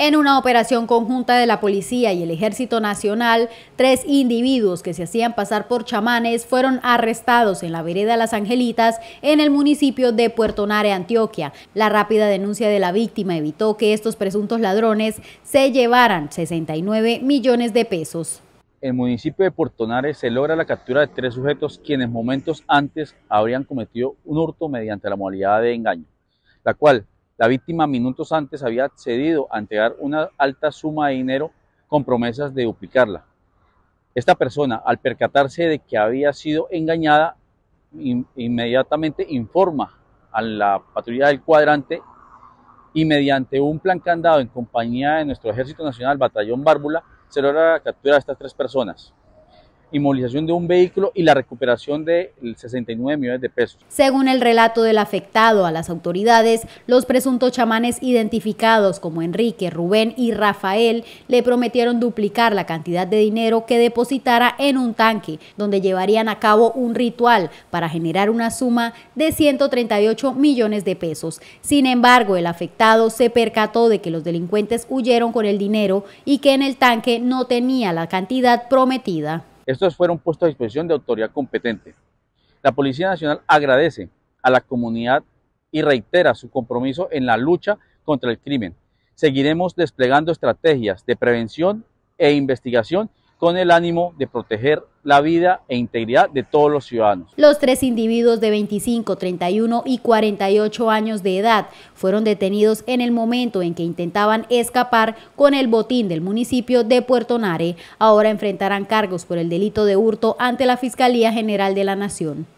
En una operación conjunta de la Policía y el Ejército Nacional, tres individuos que se hacían pasar por chamanes fueron arrestados en la vereda Las Angelitas en el municipio de Puerto Nare, Antioquia. La rápida denuncia de la víctima evitó que estos presuntos ladrones se llevaran 69 millones de pesos. En el municipio de Puerto Nare se logra la captura de tres sujetos quienes momentos antes habrían cometido un hurto mediante la modalidad de engaño, la cual la víctima minutos antes había accedido a entregar una alta suma de dinero con promesas de duplicarla. Esta persona, al percatarse de que había sido engañada, inmediatamente informa a la patrulla del cuadrante y mediante un plan candado en compañía de nuestro Ejército Nacional Batallón Bárbula se logra la captura de estas tres personas inmovilización de un vehículo y la recuperación de 69 millones de pesos. Según el relato del afectado a las autoridades, los presuntos chamanes identificados como Enrique, Rubén y Rafael le prometieron duplicar la cantidad de dinero que depositara en un tanque, donde llevarían a cabo un ritual para generar una suma de 138 millones de pesos. Sin embargo, el afectado se percató de que los delincuentes huyeron con el dinero y que en el tanque no tenía la cantidad prometida. Estos fueron puestos a disposición de autoridad competente. La Policía Nacional agradece a la comunidad y reitera su compromiso en la lucha contra el crimen. Seguiremos desplegando estrategias de prevención e investigación con el ánimo de proteger la vida e integridad de todos los ciudadanos. Los tres individuos de 25, 31 y 48 años de edad fueron detenidos en el momento en que intentaban escapar con el botín del municipio de Puerto Nare. Ahora enfrentarán cargos por el delito de hurto ante la Fiscalía General de la Nación.